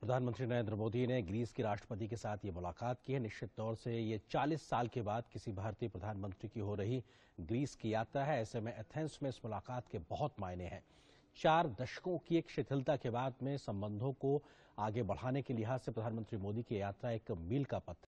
प्रधानमंत्री नरेंद्र मोदी ने ग्रीस के राष्ट्रपति के साथ ये मुलाकात की है निश्चित तौर से ये 40 साल के बाद किसी भारतीय प्रधानमंत्री की हो रही ग्रीस की यात्रा है ऐसे में एथेंस में इस मुलाकात के बहुत मायने हैं चार दशकों की एक शिथिलता के बाद में संबंधों को आगे बढ़ाने के लिहाज से प्रधानमंत्री मोदी की यात्रा एक मील का पत्थर